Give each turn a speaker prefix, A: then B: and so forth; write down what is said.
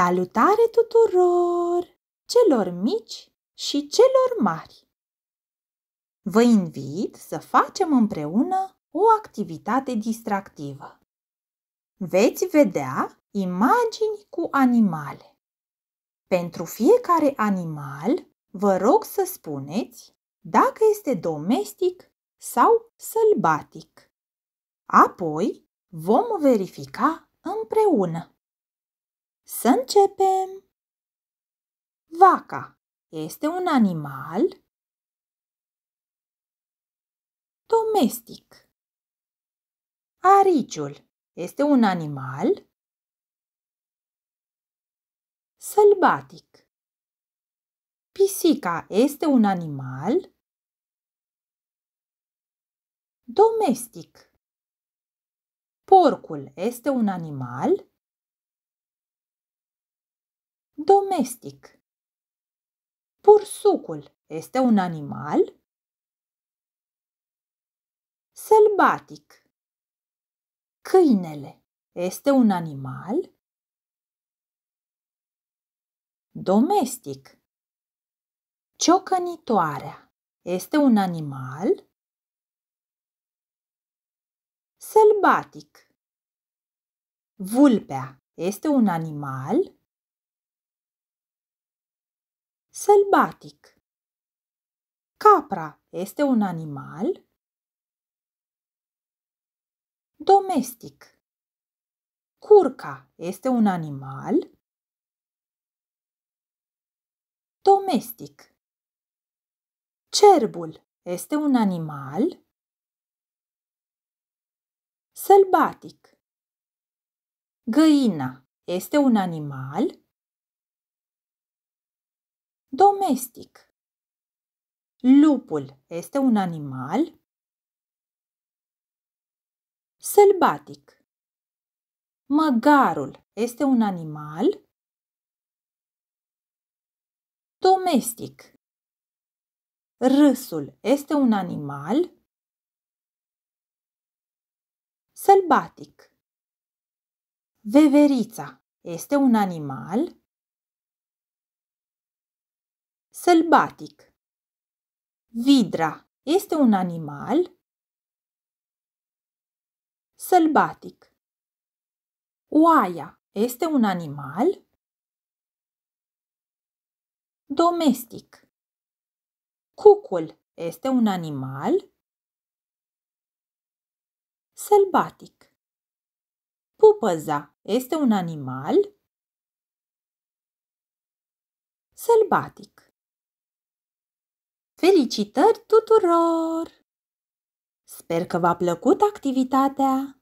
A: Salutare tuturor, celor mici și celor mari! Vă invit să facem împreună o activitate distractivă. Veți vedea imagini cu animale. Pentru fiecare animal, vă rog să spuneți dacă este domestic sau sălbatic. Apoi vom verifica împreună. Să începem! Vaca este un animal domestic. Ariciul este un animal sălbatic. Pisica este un animal domestic. Porcul este un animal domestic. Pursucul este un animal sălbatic. Câinele este un animal domestic. Ciocănitoarea este un animal sălbatic. Vulpea este un animal Sălbatic. Capra este un animal domestic. Curca este un animal domestic. Cerbul este un animal sălbatic. Găina este un animal domestic. Lupul este un animal sălbatic. Măgarul este un animal domestic. Râsul este un animal sălbatic. Veverița este un animal Sălbatic Vidra este un animal sălbatic. Oaia este un animal domestic. Cucul este un animal sălbatic. Pupăza este un animal sălbatic. Felicitări tuturor! Sper că v-a plăcut activitatea!